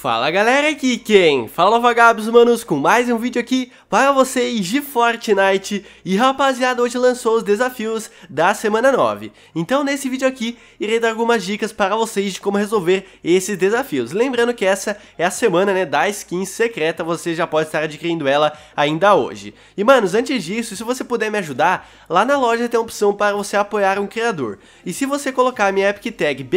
Fala galera, aqui quem? Fala vagabos manos com mais um vídeo aqui para vocês de Fortnite E rapaziada, hoje lançou os desafios da semana 9 Então nesse vídeo aqui irei dar algumas dicas para vocês de como resolver esses desafios Lembrando que essa é a semana né, da skin secreta, você já pode estar adquirindo ela ainda hoje E manos, antes disso, se você puder me ajudar, lá na loja tem a opção para você apoiar um criador E se você colocar a minha epic tag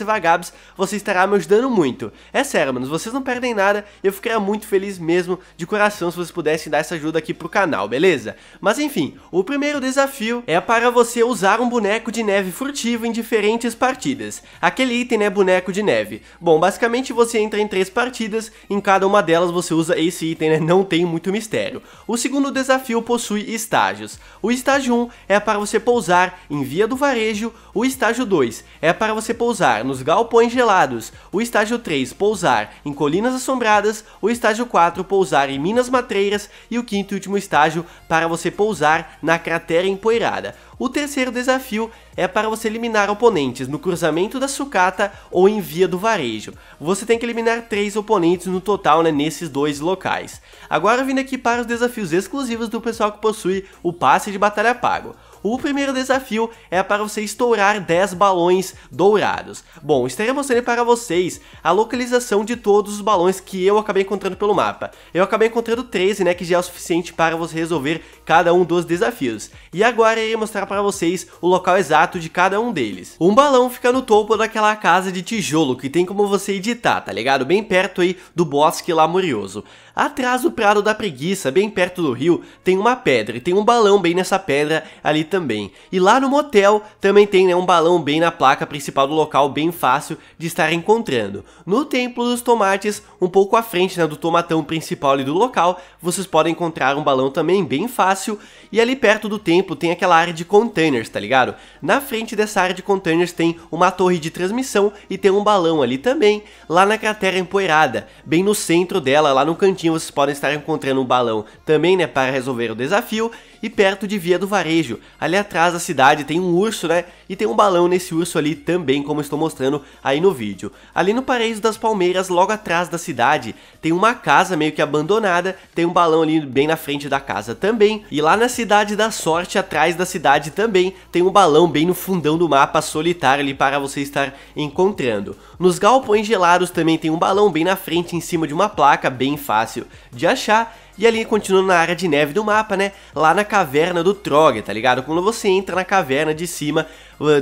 Vagabs, você estará me ajudando muito É sério manos anos. Vocês não perdem nada, eu ficaria muito feliz mesmo de coração se vocês pudessem dar essa ajuda aqui pro canal, beleza? Mas enfim, o primeiro desafio é para você usar um boneco de neve furtivo em diferentes partidas. Aquele item é boneco de neve. Bom, basicamente você entra em três partidas, em cada uma delas você usa esse item, né? Não tem muito mistério. O segundo desafio possui estágios. O estágio 1 é para você pousar em via do varejo, o estágio 2 é para você pousar nos galpões gelados, o estágio 3 pousar em Colinas Assombradas, o estágio 4 pousar em Minas Matreiras e o quinto e último estágio para você pousar na Cratera Empoeirada. O terceiro desafio é para você eliminar oponentes no cruzamento da sucata ou em via do varejo. Você tem que eliminar três oponentes no total né, nesses dois locais. Agora vindo aqui para os desafios exclusivos do pessoal que possui o passe de batalha pago. O primeiro desafio é para você estourar 10 balões dourados. Bom, estarei mostrando para vocês a localização de todos os balões que eu acabei encontrando pelo mapa. Eu acabei encontrando 13, né, que já é o suficiente para você resolver cada um dos desafios. E agora irei mostrar para vocês o local exato de cada um deles. Um balão fica no topo daquela casa de tijolo que tem como você editar, tá ligado? Bem perto aí do bosque murioso. Atrás do Prado da Preguiça, bem perto do rio, tem uma pedra e tem um balão bem nessa pedra ali também. E lá no motel também tem né, um balão bem na placa principal do local, bem fácil de estar encontrando. No Templo dos Tomates, um pouco à frente né, do tomatão principal ali do local, vocês podem encontrar um balão também bem fácil. E ali perto do templo tem aquela área de containers, tá ligado? Na frente dessa área de containers tem uma torre de transmissão e tem um balão ali também, lá na cratera empoeirada, bem no centro dela, lá no cantinho vocês podem estar encontrando um balão também, né, para resolver o desafio, e perto de Via do Varejo. Ali atrás da cidade tem um urso, né? E tem um balão nesse urso ali também, como estou mostrando aí no vídeo. Ali no Paraíso das Palmeiras, logo atrás da cidade, tem uma casa meio que abandonada, tem um balão ali bem na frente da casa também. E lá na Cidade da Sorte, atrás da cidade também, tem um balão bem no fundão do mapa solitário ali para você estar encontrando. Nos galpões gelados também tem um balão bem na frente em cima de uma placa, bem fácil de achar e ali, continuando na área de neve do mapa, né? Lá na caverna do Trog, tá ligado? Quando você entra na caverna de cima,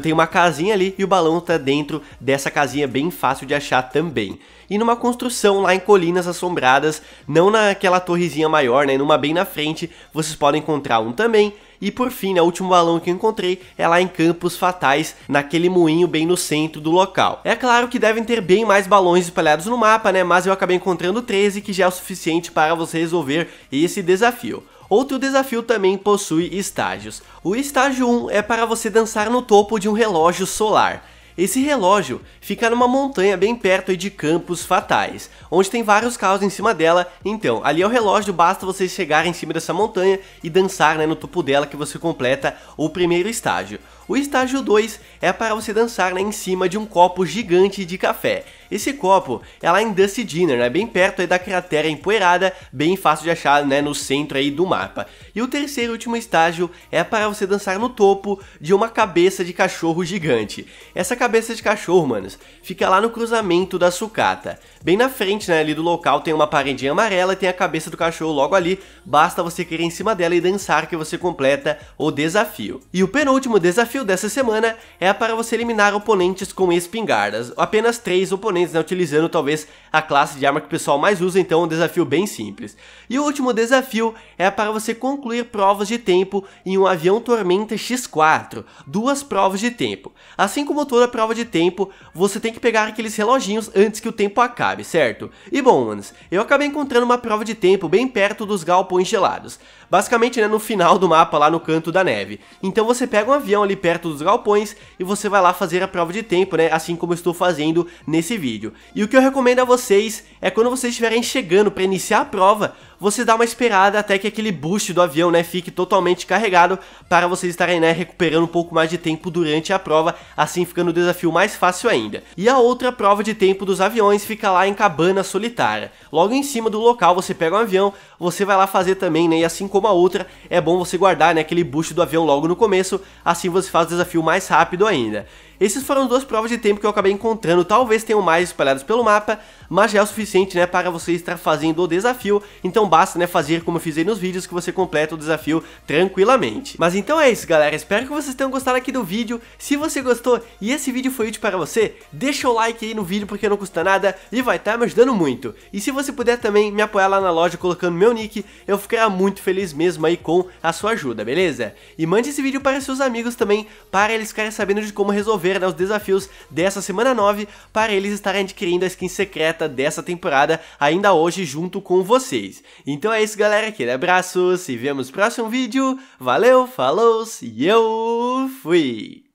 tem uma casinha ali e o balão tá dentro dessa casinha bem fácil de achar também. E numa construção lá em Colinas Assombradas, não naquela torrezinha maior, né? Numa bem na frente, vocês podem encontrar um também. E por fim, né, o último balão que eu encontrei é lá em Campos Fatais, naquele moinho bem no centro do local. É claro que devem ter bem mais balões espalhados no mapa, né, mas eu acabei encontrando 13 que já é o suficiente para você resolver esse desafio. Outro desafio também possui estágios. O estágio 1 é para você dançar no topo de um relógio solar. Esse relógio fica numa montanha bem perto de Campos Fatais, onde tem vários carros em cima dela, então ali é o relógio, basta você chegar em cima dessa montanha e dançar né, no topo dela que você completa o primeiro estágio. O estágio 2 é para você dançar né, em cima de um copo gigante de café, esse copo é lá em Dusty Dinner, né? Bem perto aí da cratera empoeirada, bem fácil de achar, né? No centro aí do mapa. E o terceiro e último estágio é para você dançar no topo de uma cabeça de cachorro gigante. Essa cabeça de cachorro, manos, fica lá no cruzamento da sucata. Bem na frente, né? Ali do local tem uma paredinha amarela e tem a cabeça do cachorro logo ali. Basta você querer em cima dela e dançar que você completa o desafio. E o penúltimo desafio dessa semana é para você eliminar oponentes com espingardas. Apenas três oponentes oponentes, né, utilizando talvez a classe de arma que o pessoal mais usa, então é um desafio bem simples. E o último desafio é para você concluir provas de tempo em um avião Tormenta X4, duas provas de tempo. Assim como toda prova de tempo, você tem que pegar aqueles reloginhos antes que o tempo acabe, certo? E bom, manos, eu acabei encontrando uma prova de tempo bem perto dos galpões gelados, basicamente né, no final do mapa lá no canto da neve. Então você pega um avião ali perto dos galpões e você vai lá fazer a prova de tempo, né, assim como eu estou fazendo nesse vídeo vídeo. E o que eu recomendo a vocês é quando vocês estiverem chegando para iniciar a prova, você dá uma esperada até que aquele boost do avião né, fique totalmente carregado para vocês estarem né, recuperando um pouco mais de tempo durante a prova, assim ficando o desafio mais fácil ainda. E a outra prova de tempo dos aviões fica lá em Cabana Solitária. Logo em cima do local você pega um avião, você vai lá fazer também, né, e assim como a outra, é bom você guardar né, aquele boost do avião logo no começo, assim você faz o desafio mais rápido ainda. Esses foram duas provas de tempo que eu acabei encontrando, talvez tenham mais espalhados pelo mapa, mas já é o suficiente né, para você estar fazendo o desafio, então basta né, fazer como eu fiz aí nos vídeos que você completa o desafio tranquilamente. Mas então é isso galera, espero que vocês tenham gostado aqui do vídeo, se você gostou e esse vídeo foi útil para você, deixa o like aí no vídeo porque não custa nada e vai estar tá me ajudando muito. E se você puder também me apoiar lá na loja colocando meu nick, eu ficará muito feliz mesmo aí com a sua ajuda, beleza? E mande esse vídeo para seus amigos também, para eles ficarem sabendo de como resolver nos né, os desafios dessa semana 9 para eles estarem adquirindo a skin secreta dessa temporada ainda hoje junto com vocês. Então é isso galera, aquele abraço, se vemos no próximo vídeo, valeu, falou e eu fui!